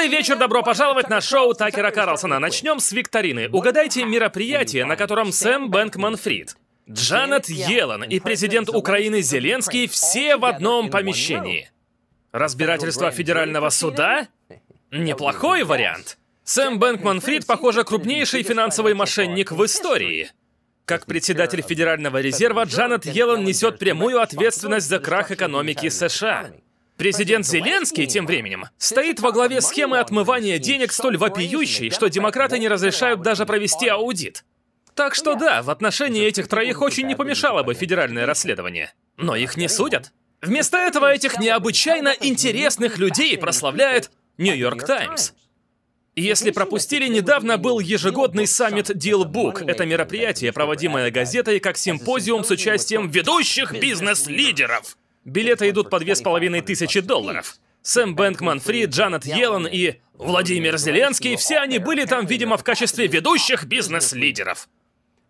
Добрый вечер, добро пожаловать на шоу Такера Карлсона. Начнем с викторины. Угадайте мероприятие, на котором Сэм Бэнкман Фрид, Джанет Йеллен и президент Украины Зеленский все в одном помещении. Разбирательство федерального суда? Неплохой вариант. Сэм Бэнкман Фрид, похоже, крупнейший финансовый мошенник в истории. Как председатель Федерального резерва, Джанет Йеллен несет прямую ответственность за крах экономики США. Президент Зеленский, тем временем, стоит во главе схемы отмывания денег столь вопиющей, что демократы не разрешают даже провести аудит. Так что да, в отношении этих троих очень не помешало бы федеральное расследование. Но их не судят. Вместо этого этих необычайно интересных людей прославляет Нью-Йорк Таймс. Если пропустили, недавно был ежегодный саммит Deal Book. Это мероприятие, проводимое газетой как симпозиум с участием ведущих бизнес-лидеров. Билеты идут по две с половиной тысячи долларов. Сэм Бэнкман Фри, Джанет Йеллен и Владимир Зеленский, все они были там, видимо, в качестве ведущих бизнес-лидеров.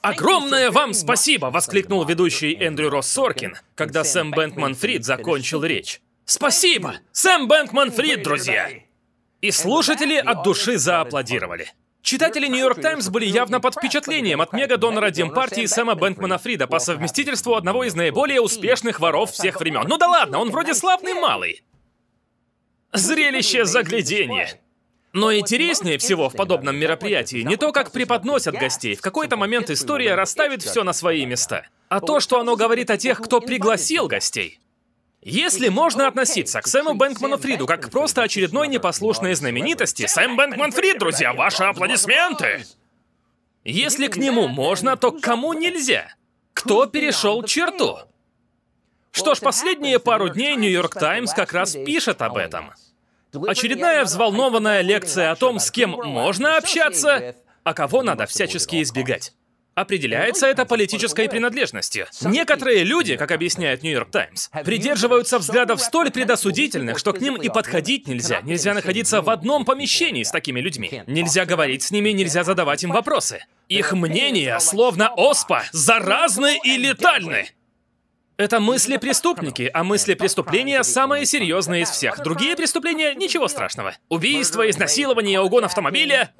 «Огромное вам спасибо!» — воскликнул ведущий Эндрю Росс Соркин, когда Сэм Бэнкман Фрид закончил речь. «Спасибо! Сэм Бэнкман Фрид, друзья!» И слушатели от души зааплодировали. Читатели «Нью-Йорк Таймс» были явно под впечатлением от мега-донора Демпартии Сэма Бэнкмана Фрида по совместительству одного из наиболее успешных воров всех времен. Ну да ладно, он вроде славный малый. Зрелище загляденье. Но интереснее всего в подобном мероприятии не то, как преподносят гостей, в какой-то момент история расставит все на свои места, а то, что оно говорит о тех, кто пригласил гостей. Если можно относиться к Сэму Бэнкману Фриду как к просто очередной непослушной знаменитости, Сэм Бэнкман Фрид, друзья, ваши аплодисменты! Если к нему можно, то к кому нельзя? Кто перешел черту? Что ж, последние пару дней Нью-Йорк Таймс как раз пишет об этом. Очередная взволнованная лекция о том, с кем можно общаться, а кого надо всячески избегать. Определяется это политической принадлежностью. Некоторые люди, как объясняет Нью-Йорк Таймс, придерживаются взглядов столь предосудительных, что к ним и подходить нельзя. Нельзя находиться в одном помещении с такими людьми. Нельзя говорить с ними, нельзя задавать им вопросы. Их мнения, словно оспа, заразны и летальны. Это мысли преступники, а мысли преступления самые серьезные из всех. Другие преступления — ничего страшного. Убийство, изнасилование, угон автомобиля...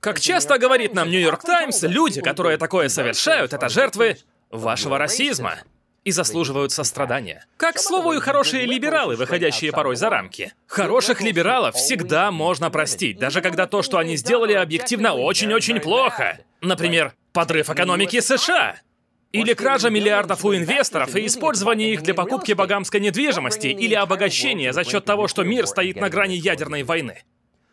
Как часто говорит нам Нью-Йорк Таймс, люди, которые такое совершают, это жертвы вашего расизма и заслуживают сострадания. Как, к слову, и хорошие либералы, выходящие порой за рамки. Хороших либералов всегда можно простить, даже когда то, что они сделали, объективно очень-очень плохо. Например, подрыв экономики США. Или кража миллиардов у инвесторов и использование их для покупки богамской недвижимости или обогащения за счет того, что мир стоит на грани ядерной войны.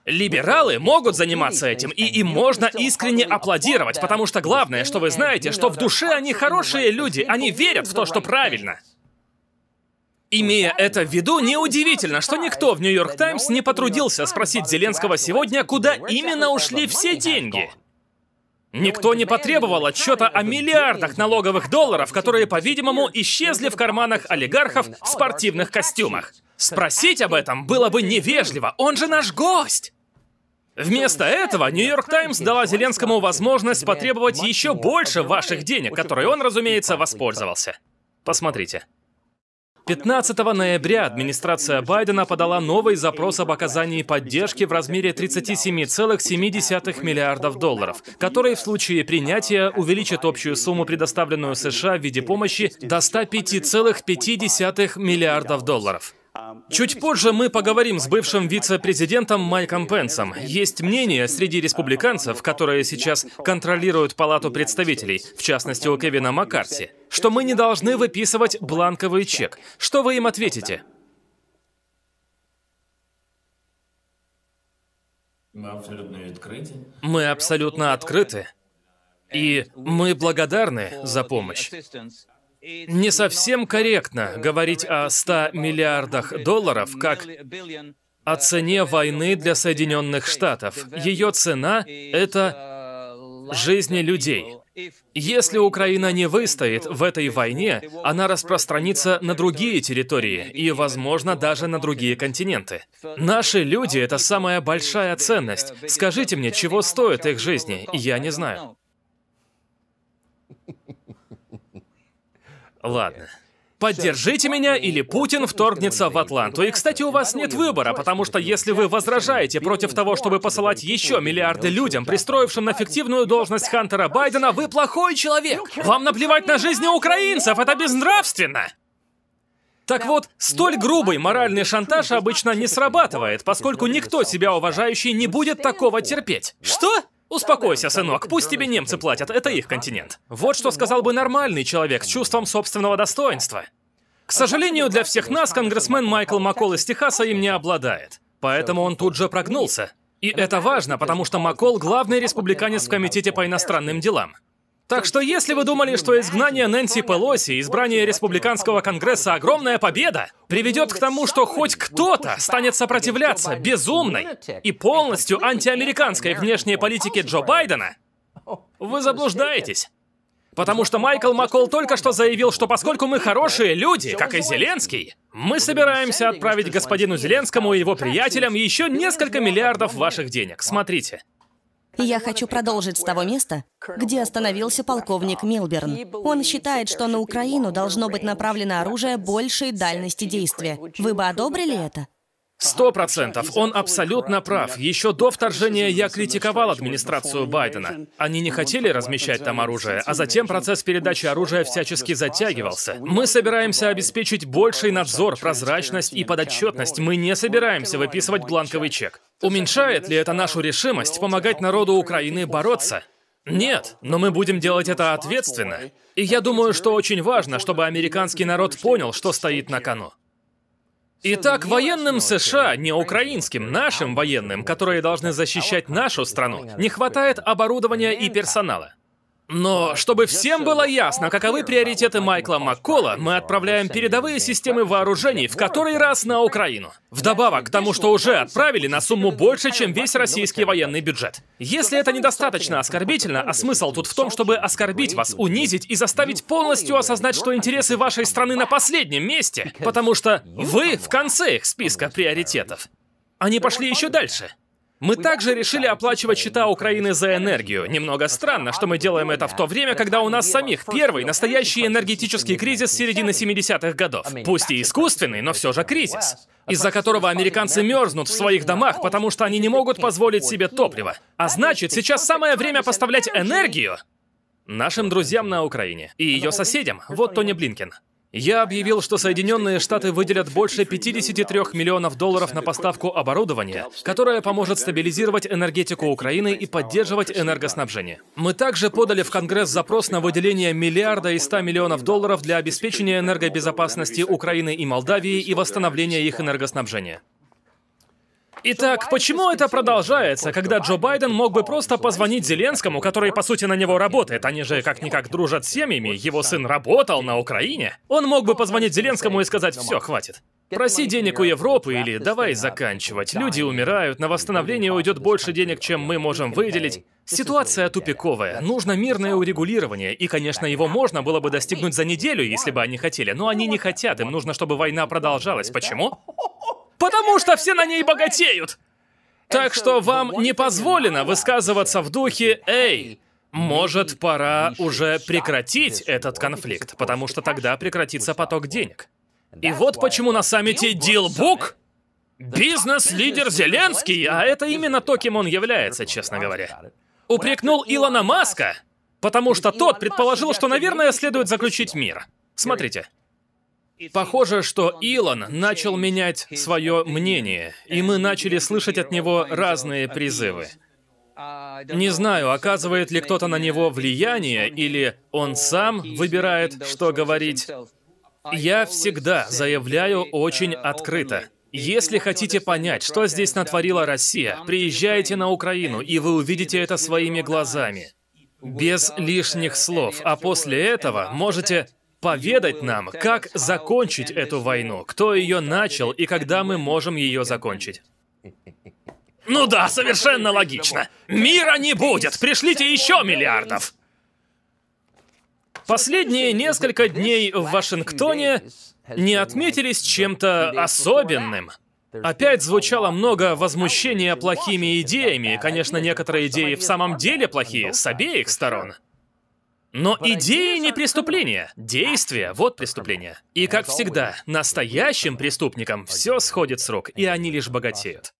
Либералы могут заниматься этим, и им можно искренне а аплодировать, потому что главное, что вы знаете, что в душе они хорошие люди, они верят в то, что правильно. Имея это в виду, неудивительно, что никто в Нью-Йорк Таймс не потрудился спросить Зеленского сегодня, куда именно ушли все деньги. Никто не потребовал отчета о миллиардах налоговых а долларов, которые, по-видимому, исчезли в карманах олигархов а в спортивных костюмах. Спросить об этом было бы невежливо, он же наш гость! Вместо этого Нью-Йорк Таймс дала Зеленскому возможность потребовать еще больше ваших денег, которые он, разумеется, воспользовался. Посмотрите. 15 ноября администрация Байдена подала новый запрос об оказании поддержки в размере 37,7 миллиардов долларов, который в случае принятия увеличит общую сумму, предоставленную США в виде помощи, до 105,5 миллиардов долларов. Чуть позже мы поговорим с бывшим вице-президентом Майком Пенсом. Есть мнение среди республиканцев, которые сейчас контролируют Палату представителей, в частности у Кевина Маккарти, что мы не должны выписывать бланковый чек. Что вы им ответите? Мы абсолютно открыты. Мы абсолютно открыты. И мы благодарны за помощь не совсем корректно говорить о 100 миллиардах долларов как о цене войны для Соединенных Штатов. Ее цена — это жизни людей. Если Украина не выстоит в этой войне, она распространится на другие территории и, возможно, даже на другие континенты. Наши люди — это самая большая ценность. Скажите мне, чего стоят их жизни? Я не знаю. Ладно. Э, Поддержите меня, или Путин вторгнется в Атланту. И, кстати, у вас нет выбора, потому что если вы возражаете против того, чтобы посылать еще миллиарды людям, пристроившим на фиктивную должность Хантера Байдена, вы плохой человек. Вам наплевать на жизни украинцев, это безнравственно. Так вот, столь грубый моральный шантаж обычно не срабатывает, поскольку никто себя уважающий не будет такого терпеть. Что? Успокойся, сынок, пусть тебе немцы платят, это их а? континент. Вот что сказал бы нормальный человек с чувством собственного достоинства. К а сожалению, для всех нас конгрессмен Майкл Маккол из Техаса им не обладает. Поэтому он тут же прогнулся. И это важно, потому что Маккол — главный республиканец в Комитете по иностранным делам. Так что если вы думали, что изгнание Нэнси Пелоси избрание Республиканского Конгресса огромная победа, приведет к тому, что хоть кто-то станет сопротивляться безумной и полностью антиамериканской внешней политике Джо Байдена, вы заблуждаетесь. Потому что Майкл Маккол только что заявил, что поскольку мы хорошие люди, как и Зеленский, мы собираемся отправить господину Зеленскому и его приятелям еще несколько миллиардов ваших денег. Смотрите. И я хочу продолжить с того места, где остановился полковник Милберн. Он считает, что на Украину должно быть направлено оружие большей дальности действия. Вы бы одобрили это? Сто процентов. Он абсолютно прав. Еще до вторжения я критиковал администрацию Байдена. Они не хотели размещать там оружие, а затем процесс передачи оружия всячески затягивался. Мы собираемся обеспечить больший надзор, прозрачность и подотчетность. Мы не собираемся выписывать бланковый чек. Уменьшает ли это нашу решимость помогать народу Украины бороться? Нет, но мы будем делать это ответственно. И я думаю, что очень важно, чтобы американский народ понял, что стоит на кону. Итак, военным ну, США, не украинским, нашим военным, которые должны а защищать нашу страну, не хватает оборудования и персонала. Но чтобы всем было ясно, каковы приоритеты Майкла Маккола, мы отправляем передовые системы вооружений в который раз на Украину. Вдобавок к тому, что уже отправили на сумму больше, чем весь российский военный бюджет. Если это недостаточно оскорбительно, а смысл тут в том, чтобы оскорбить вас, унизить и заставить полностью осознать, что интересы вашей страны на последнем месте, потому что вы в конце их списка приоритетов. Они пошли еще дальше. Мы также решили оплачивать счета Украины за энергию. Немного странно, что мы делаем это в то время, когда у нас самих первый настоящий энергетический кризис середины 70-х годов. Пусть и искусственный, но все же кризис, из-за которого американцы мерзнут в своих домах, потому что они не могут позволить себе топливо. А значит, сейчас самое время поставлять энергию нашим друзьям на Украине и ее соседям. Вот Тони Блинкин. Я объявил, что Соединенные Штаты выделят больше 53 миллионов долларов на поставку оборудования, которое поможет стабилизировать энергетику Украины и поддерживать энергоснабжение. Мы также подали в Конгресс запрос на выделение миллиарда и 100 миллионов долларов для обеспечения энергобезопасности Украины и Молдавии и восстановления их энергоснабжения. Итак, почему это продолжается, когда Джо Байден мог бы просто позвонить Зеленскому, который, по сути, на него работает? Они же как-никак дружат с семьями, его сын работал на Украине. Он мог бы позвонить Зеленскому и сказать «все, хватит». Проси денег у Европы или давай заканчивать. Люди умирают, на восстановление уйдет больше денег, чем мы можем выделить. Ситуация тупиковая. Нужно мирное урегулирование. И, конечно, его можно было бы достигнуть за неделю, если бы они хотели. Но они не хотят, им нужно, чтобы война продолжалась. Почему? Потому что все на ней богатеют. Так что вам не позволено высказываться в духе «Эй, может, пора уже прекратить этот конфликт, потому что тогда прекратится поток денег». И вот почему на саммите Дилбук бизнес-лидер Зеленский, а это именно то, кем он является, честно говоря, упрекнул Илона Маска, потому что тот предположил, что, наверное, следует заключить мир. Смотрите. Похоже, что Илон начал менять свое мнение, и мы начали слышать от него разные призывы. Не знаю, оказывает ли кто-то на него влияние, или он сам выбирает, что говорить. Я всегда заявляю очень открыто. Если хотите понять, что здесь натворила Россия, приезжайте на Украину, и вы увидите это своими глазами. Без лишних слов. А после этого можете поведать нам, как закончить эту войну, кто ее начал и когда мы можем ее закончить. Ну да, совершенно логично. Мира не будет, пришлите еще миллиардов. Последние несколько дней в Вашингтоне не отметились чем-то особенным. Опять звучало много возмущения плохими идеями. Конечно, некоторые идеи в самом деле плохие, с обеих сторон. Но идеи не преступления, действия вот преступление. И, как всегда, настоящим преступникам все сходит с рук, и они лишь богатеют.